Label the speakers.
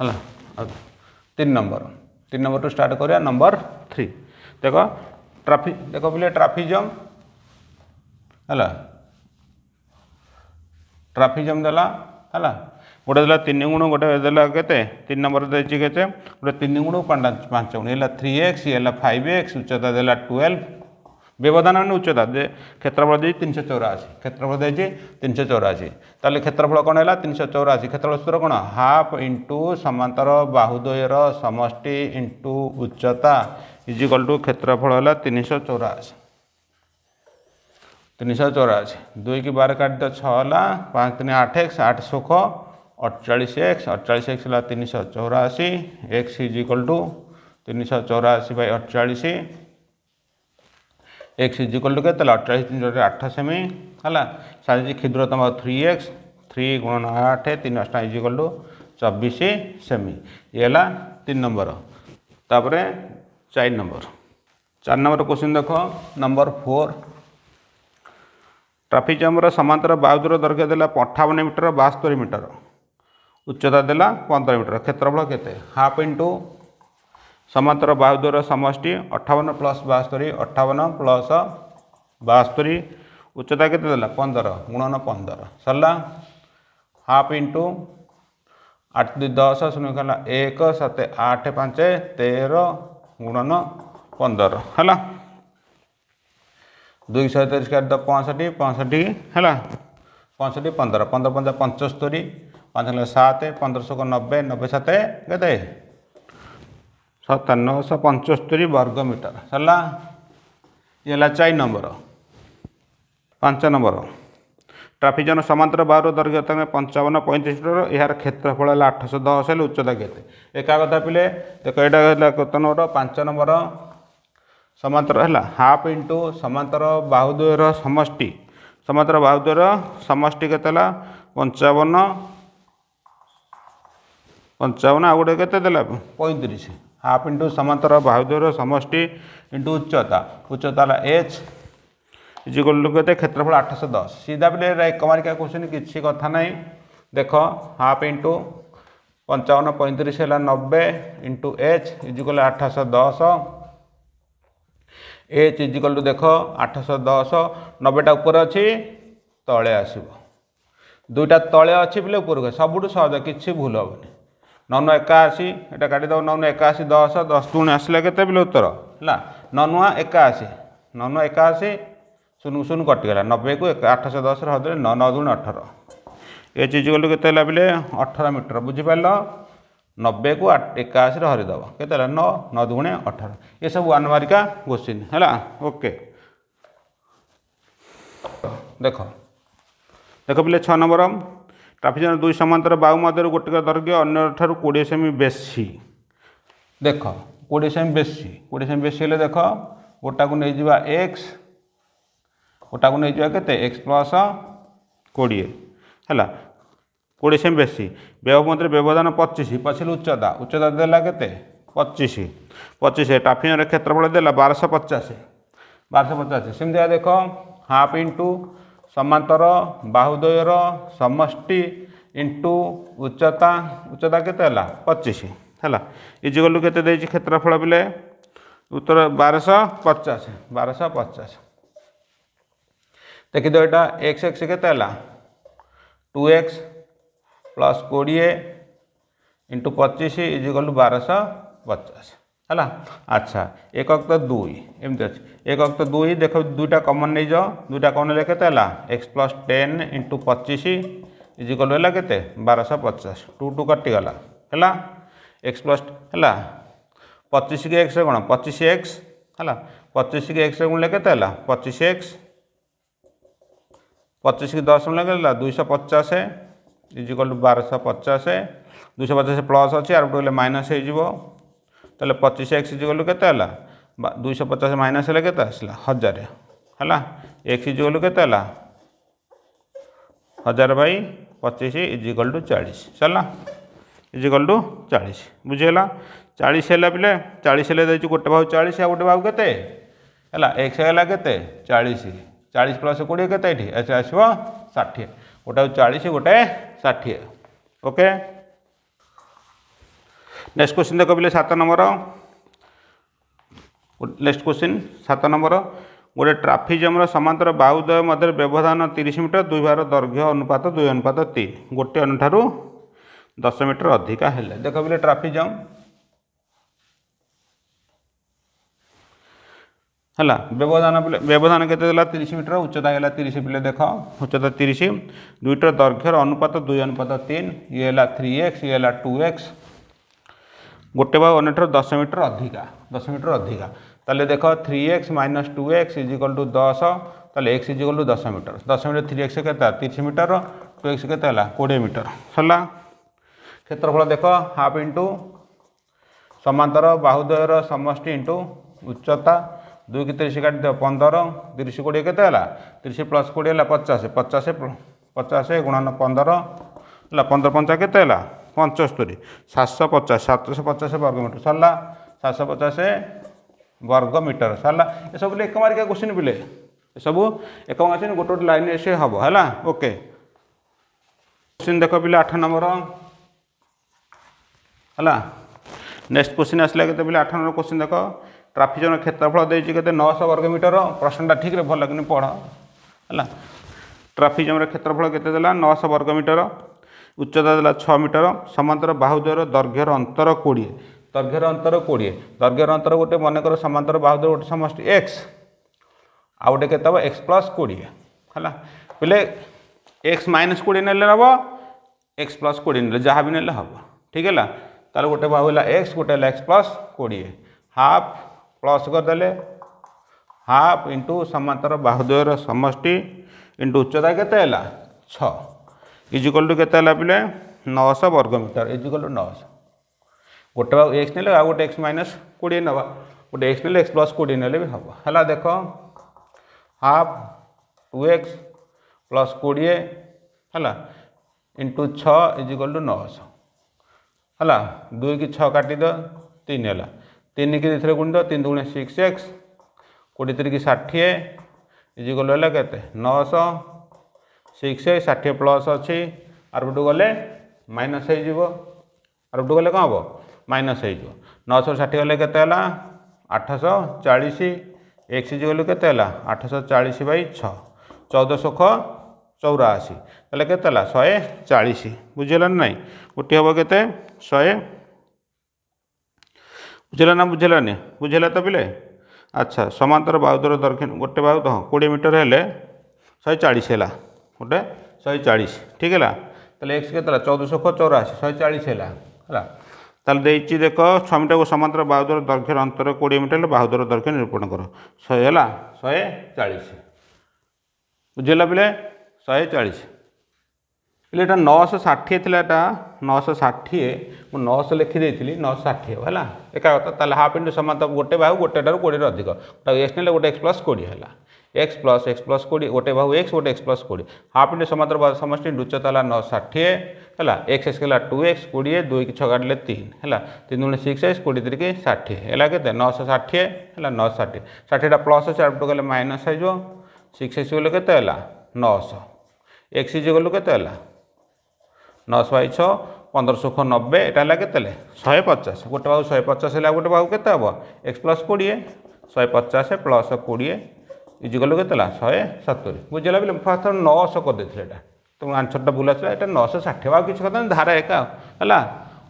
Speaker 1: ହେଲା ତିନି ନମ୍ବର ତିନି ନମ୍ବରଠୁ ଷ୍ଟାର୍ଟ କରିବା ନମ୍ବର ଥ୍ରୀ ଦେଖ ଟ୍ରାଫିକ୍ ଦେଖ ବୋଲେ ଜମ୍ ହେଲା ଜମ୍ ଦେଲା ହେଲା ଗୋଟେ ଦେଲା ତିନି ଗୁଣ ଗୋଟେ ଦେଲା କେତେ ତିନି ନମ୍ବର ଦେଇଛି କେତେ ଗୋଟେ ତିନି ଗୁଣ ପାଞ୍ଚ ଗୁଣ ହେଲା ଥ୍ରୀ ଏକ୍ସ ହେଲା ଫାଇଭ୍ ଏକ୍ସ ଉଚ୍ଚତା ଦେଲା ଟୁଏଲ୍ଭ व्यवधान आणि उच्चता जे क्षेत्रफळ द्यायची तीनशे चौऱ्याऐंशी क्षेत्रफळ द्यायची चौराशी तेल क्षेत्रफल कौन है तीन तीनशे चौराशी क्षेत्रफल सूत्र कोण हाफ इंटू समांतर बाहुद्वयର समष्टि इंटू उच्चता इज इक्वल टू क्षेत्रफळ ହେଲା तीन ଚଉରାଅଶୀ ତିନିଶହ ଚଉରାଅଶୀ ଦୁଇକି ବାର କାଟିଦିଅ ଛଅ पाँच तीन आठ एक्स आठ सुख ସୁଖ एक्स ଏକ୍ସ ଅଠଚାଳିଶ ଏକ୍ସ ହେଲା ତିନିଶହ ଚଉରାଅଶୀ ଏକ୍ସ ଇଜ ଇକ୍ୱାଲ୍ ଟୁ ତିନିଶହ ଚଉରାଅଶୀ ବାଇ ଅଠଚାଳିଶ एक्स इजिकल टू के अठाई आठ सेमी है साइज क्षुद्रतम थ्री एक्स थ्री गुणन आठ तीन अठा इजिकल टू चबीश सेमी ये तीन नंबर तापर चार नंबर चार नंबर क्वेश्चन देख नंबर फोर ट्राफिक जम्र सामांतर बायुदूर दैर्घ्य दे अठावन मीटर बास्तरी मीटर उच्चता दे पंद्रह मीटर क्षेत्रफल के हाफ इंटू ସମାନ୍ତର ବାହୁଦର ସମଷ୍ଟି ଅଠାବନ ପ୍ଲସ୍ ବାସ୍ତରୀ ଅଠାବନ ପ୍ଲସ୍ ବାସ୍ତରୀ ଉଚ୍ଚତା କେତେ ଦେଲା ପନ୍ଦର ଗୁଣନ ପନ୍ଦର ସରିଲା ହାଫ୍ ଇଣ୍ଟୁ ଆଠ ଦୁଇ ଦଶ ଶୂନ ହେଲା ଏକ ସାତ ଆଠ ପାଞ୍ଚ ତେର ଗୁଣନ ପନ୍ଦର ହେଲା ଦୁଇଶହ ତିରିଶ କାଟିଦ ପଞ୍ଚଷଠି ପଞ୍ଚଷଠି ହେଲା ପଞ୍ଚଷଠି ପନ୍ଦର ପନ୍ଦର ପଞ୍ଚ ପଞ୍ଚସ୍ତରୀ ପାଞ୍ଚ ହେଲା ସାତ ପନ୍ଦରଶହ ନବେ ନବେ ସାତ କେତେ ସତାନ୍ନ ଶହ ପଞ୍ଚସ୍ତରୀ ବର୍ଗ ମିଟର ହେଲା ଇଏ ହେଲା ଚାରି ନମ୍ବର ପାଞ୍ଚ ନମ୍ବର ଟ୍ରାଫିକ୍ ଜନ ସମାନ୍ତର ବାହାରୁ ଦୈର୍ଘ୍ୟ ତମେ ପଞ୍ଚାବନ ପଇଁତିରିଶ ମିଟର ଏହାର କ୍ଷେତ୍ରଫଳ ହେଲା ଆଠଶହ ଦଶ ହେଲେ ଉଚ୍ଚତା କେତେ ଏକା କଥା ପିଲେ ଦେଖ ଏଇଟା ହେଲା କେତେ ନମ୍ବର ପାଞ୍ଚ ନମ୍ବର ସମାନ୍ତର ହେଲା ହାଫ୍ ଇଣ୍ଟୁ ସମାନ୍ତର ବାହୁଦ୍ୱୟର ସମଷ୍ଟି ସମାନ୍ତର ବାହୁଦ୍ୱୟର ସମଷ୍ଟି କେତେ ହେଲା ପଞ୍ଚାବନ ପଞ୍ଚାବନ ଆଉ ଗୋଟେ କେତେ ଦେଲା ପଇଁତିରିଶ हाफ इंटु समांतर बाहुद्वयर समष्टि इंटू उच्चता उच्चताला एच इजिकल टू के क्षेत्रफल आठश दस सीधा पिले एकमारिका क्वेश्चन किसी कथा ना देख हाफ इंटु पंचावन पैंतीस है नब्बे इंटू एच इजिकल आठश दस एच इजिकल टू देख आठश दस नब्बेटा उपर अच्छी तले आसो दुईटा तले अच्छी बोले उपरको सबुठ सहज किसी भूल हेनी ନଅ ନଅ ଏକାଅଶୀ ଏଇଟା କାଟିଦେବ ନଅ ନଅ ଏକାଅଶୀ ଦଶ ଦଶ ଶୂନ ଆସିଲା କେତେ ବିଲ ଉତ୍ତର ହେଲା ନଅ ନୂଆ ଏକାଅଶୀ ନଅ ନଅ ଏକାଅଶୀ ଶୂନ ଶୂନ କଟିଗଲା ନବେକୁ ଆଠଶହ ଦଶରେ ହଜରେ ନଅ ନଅ ଦୁଣ ଅଠର ଏ ଚିଜିଗଲୁ କେତେ ହେଲା ବେଲେ ଅଠର ମିଟର ବୁଝିପାରିଲ ନବେକୁ ଏକାଅଶୀରେ ହରିଦେବ କେତେ ହେଲା ନଅ ନଅ ଦୁଗୁଣେ ଅଠର ଏସବୁ ଆନମାରିକା ଗୋସିନ୍ ହେଲା ଓକେ ଦେଖ ଦେଖ ପିଲେ ଛଅ ନମ୍ବର ট্রাফিজান দুই সমান্তর বাহু মধ্যে গোটিক দৈর্ঘ্য অন্যঠার কোড়িয়ে সেমি বেশি দেখ কোড়িয়ে সেমি বেশি কোড়িয়ে সেমি বেশি হলে দেখ গোটাকু নিয়ে যা এক্স গোটাকু নিয়ে যা কেতে এক্স প্লস কোড়িয়ে হল কোড়িয়ে সেমি বেশি ব্যয় মধ্যে ব্যবধান পঁচিশ পছিল উচ্চতা উচ্চতা দেলা কেতে পঁচিশ পঁচিশ ট্রাফিজনের ক্ষেত্রফল দেলা বারোশো পচাশ বারোশো পচাশ সেমি দেখ হাফ ইন্টু ସମାନ୍ତର ବାହୁଦ୍ୱୟର ସମଷ୍ଟି ଇଣ୍ଟୁ ଉଚ୍ଚତା ଉଚ୍ଚତା କେତେ ହେଲା ପଚିଶ ହେଲା ଇଜିଗଲୁ କେତେ ଦେଇଛି କ୍ଷେତ୍ରଫଳ ବେଲେ ଉତ୍ତର ବାରଶହ ପଚାଶ ବାରଶହ ପଚାଶ ଦେଖିଦିଅ ଏଇଟା ଏକ୍ସ ଏକ୍ସ କେତେ ହେଲା ଟୁ ଏକ୍ସ ପ୍ଲସ୍ କୋଡ଼ିଏ ଇଣ୍ଟୁ ପଚିଶ ଇଜିଗଲୁ ବାରଶହ ପଚାଶ ହେଲା ଆଚ୍ଛା ଏକକ ତ ଦୁଇ ଏମିତି ଅଛି ଏକକ ତ ଦୁଇ ଦେଖ ଦୁଇଟା କମନ୍ ନେଇଯାଅ ଦୁଇଟା କମନ୍ ନେଲେ କେତେ ହେଲା ଏକ୍ସ ପ୍ଲସ୍ ଟେନ୍ ଇଣ୍ଟୁ ପଚିଶ ଇଜିକଲ୍ ହେଲା କେତେ ବାରଶହ ପଚାଶ ଟୁ ଟୁ କଟିଗଲା ହେଲା ଏକ୍ସ ପ୍ଲସ୍ ହେଲା ପଚିଶକି ଏକ୍ସରେ କ'ଣ ପଚିଶ ଏକ୍ସ ହେଲା ପଚିଶକି ଏକ୍ସରେ ଗୁଣିଲେ କେତେ ହେଲା ପଚିଶ ଏକ୍ସ ପଚିଶକି ଦଶ ଗୁଣିଲେ କେତେ ହେଲା ଦୁଇଶହ ପଚାଶ ଇଜିକଲ୍ ଟୁ ବାରଶହ ପଚାଶ ଦୁଇଶହ ପଚାଶ ପ୍ଲସ୍ ଅଛି ଆର ଗୋଟେ ଗଲେ ମାଇନସ୍ ହେଇଯିବ तेल पचिश एक्स जुगल के दुई पचास माइनस है कैसे आसला हजार है एक्स जुगल के हजार बै पचीस इजिकल टू चालीस सरला इजिकल टू चालीस बुझेगा चालीस है पे चालीस है गोटे भाव चालीस आ गोटे भाव के एक्स है के चालीस चालीस प्लस कोड़े के आस गोटे चालीस गोटे षाठी ओके नेक्स्ट क्वेश्चन देख पे सात नंबर नेक्स्ट क्वेश्चन सात नंबर गोटे ट्राफिक जम्र समांतर बाहुदय मध्य व्यवधान तीस मीटर दुई बार दर्घ्य अनुपात दुई अनुपात तीन गोटे अनुठार दस मीटर अधिका है देख बोले ट्राफिक जम है व्यवधान व्यवधान के तीस मीटर उच्चता है तीस पिले देख उच्चता तीस दुईटर दर्घ्यर अनुपात दुई अनुपात तीन ये थ्री एक्स ये टू एक्स गोटे बाहु अन्यठार दस मीटर अधिका दस मीटर अधिका তাহলে দেখো three x minus two x equal to দশ তাহলে এক্স ইজিকল টু দশ মিটর দশ মিটর থ্রি এক্স কেতে তিরিশ মিটর টু এক্স কেতে হল কোড়িয়ে মিটর সরলা ক্ষেত্রফল দেখ হাফ ইন্টু সমান্তর বাহুদ্বয়ের সমষ্টি ইন্টু উচ্চতা দুই কি তিরিশ কাটি দেব পনেরো তিরিশ কোড়িয়ে কেতে হল তিরিশ প্লস কোড়িয়ে হল পচাশ পচাশ পচাশ গুণন পনেরো হল পনেরো পঞ্চা কেতে হলা ପଞ୍ଚସ୍ତରୀ ସାତଶହ ପଚାଶ ସାତଶହ ପଚାଶ ବର୍ଗମିଟର ସରିଲା ସାତଶହ ପଚାଶ ବର୍ଗମିଟର ସରିଲା ଏସବୁ ଏକମାରିକା କୋଶ୍ଚିନ୍ ପିଲେ ଏସବୁ ଏକ କୋଶ୍ଚିନ୍ ଗୋଟେ ଗୋଟେ ଲାଇନ୍ ସେ ହେବ ହେଲା ଓକେ କୋଶ୍ଚିନ୍ ଦେଖ ପିଲେ ଆଠ ନମ୍ବର ହେଲା ନେକ୍ସଟ କୋଶ୍ଚିନ୍ ଆସିଲା କେତେ ପିଲେ ଆଠ ନମ୍ବର କୋଶ୍ଚିନ୍ ଦେଖ ট্রাফিক জোন ক্ষেত্রফল দিয়েছি কেতে নশো বর্গ মিটর প্রশ্নটা ঠিকরে ভাল কিন্তু পড় হল ট্রাফিক জোন ক্ষেত্রফল কেতে দেলা নশো বর্গ মিটর ଉଚ୍ଚତା ଦେଲା ଛଅ ମିଟର ସମାନ୍ତର ବାହୁଦ୍ୱୟର ଦୈର୍ଘ୍ୟର ଅନ୍ତର କୋଡ଼ିଏ ଦୈର୍ଘ୍ୟର ଅନ୍ତର କୋଡ଼ିଏ ଦୈର୍ଘ୍ୟର ଅନ୍ତର ଗୋଟେ ମନେକର ସମାନ୍ତର ବାହୁଦ୍ୱୟ ଗୋଟେ ସମଷ୍ଟି ଏକ୍ସ ଆଉ ଗୋଟେ କେତେ ହେବ ଏକ୍ସ ପ୍ଲସ୍ କୋଡ଼ିଏ ହେଲା ବୋଲେ ଏକ୍ସ ମାଇନସ୍ କୋଡ଼ିଏ ନେଲେ ହେବ ଏକ୍ସ ପ୍ଲସ୍ କୋଡ଼ିଏ ନେଲେ ଯାହା ବି ନେଲେ ହେବ ଠିକ୍ ହେଲା ତାହେଲେ ଗୋଟେ ବାହୁ ହେଲା ଏକ୍ସ ଗୋଟେ ହେଲା ଏକ୍ସ ପ୍ଲସ୍ କୋଡ଼ିଏ ହାଫ୍ ପ୍ଲସ୍ କରିଦେଲେ हाफ इंटू समांतर बाहुद्वयर समि इंटू उच्चता के छः इजिकल टू के लपिले नौश वर्ग मीटर इजिकल टू नौश गोटे भाग एक्स ने आ गए एक्स माइनस कोड़े ना गोटे एक्स ने एक्स प्लस कोड़े ना भी हम है देख हाफ टू एक्स प्लस कोड़े है इंटू छजिकल टू नौश है दुई कि छ तीन है तीन की दुई गुणी दिन दुगुणे सिक्स एक्स कोड़े तीन की षाठी इजिकल है नौश सिक्स षाठी प्लस अच्छी आर पटु गले माइनस आर पटु गले कौन हम माइनस हो नौश षाठी गले के आठश चालीस एक सी गलू के आठश चालीस बै छ छौदश चौराशी तेल के शहे चालीस बुझेगा ना गोटी हम के बुझेगा ना बुझेगानी बुझेगा तो पिले अच्छा समांतर बाहुदर दर्खिण गोटे बाहू तो हाँ कोड़े मीटर है शहे चालीस है ଗୋଟେ ଶହେ ଚାଳିଶ ଠିକ୍ ହେଲା ତାହେଲେ ଏକ୍ସ କେତେ ହେଲା ଚଉଦଶହ ଚଉରାଅଶୀ ଶହେ ଚାଳିଶ ହେଲା ହେଲା ତାହେଲେ ଦେଇଛି ଦେଖ ଛମିଟାକୁ ସମାନ୍ତର ବାହୁଦର ଦୈର୍ଘ୍ୟର ଅନ୍ତର କୋଡ଼ିଏ ମିଟର ହେଲେ ବାହୁଦର ଦୈର୍ଘ୍ୟ ନିରୂପଣ କର ଶହେ ହେଲା ଶହେ ଚାଳିଶ ବୁଝିହେଲା ପିଲେ ଶହେ ଚାଳିଶ ହେଲେ ଏଇଟା ନଅଶହ ଷାଠିଏ ଥିଲା ଏଇଟା ନଅଶହ ଷାଠିଏ ମୁଁ ନଅଶହ ଲେଖିଦେଇଥିଲି ନଅଶହ ଷାଠିଏ ହେଲା ଏକା କଥା ତାହେଲେ ହାଫ୍ ଇଣ୍ଟୁ ସମାନ ଗୋଟେ ବାହୁ ଗୋଟେଟାରୁ କୋଡ଼ିଏରୁ ଅଧିକ ଗୋଟେ ଏକ୍ସ ନେଲେ ଗୋଟେ ଏକ୍ସ ପ୍ଲସ୍ କୋଡ଼ିଏ ହେଲା एक्स प्लस एक्स प्लस कोड़े गोटे बाहू एक्स गोटे एक्स प्लस कोड़े हाफ इंटू समतर समस्ट इंटू उच्चता है नौषाठी है एक्स एक्स गला टू एक्स कोड़े दुई कि छाटे तीन है तीन सिक्स एक्स कोड़े तीन षाठी है कैसे नौशह षाठी है नौ षाठी षाठीटा प्लस अच्छे आपको कहे माइनस आइज सिक्स एक्स गल के नौश एक्स इज गलु के नौश बै छः पंद्रह सौ नब्बे यहाँ है कैसे शहे पचास गोटे बाहू शहे पचास है गोटे बाहू के एक्स प्लस कोड़े शहे पचास प्लस कोड़े ইজিকল কেতলা শহে সতুরি বুঝিলা বলে ফার্স্ট নশো করেদেলে এটা তোমার আনসরটা ভুল আসলে এটা নশো ষাঠিয়ে আর কিছু কথা ধারা একা হল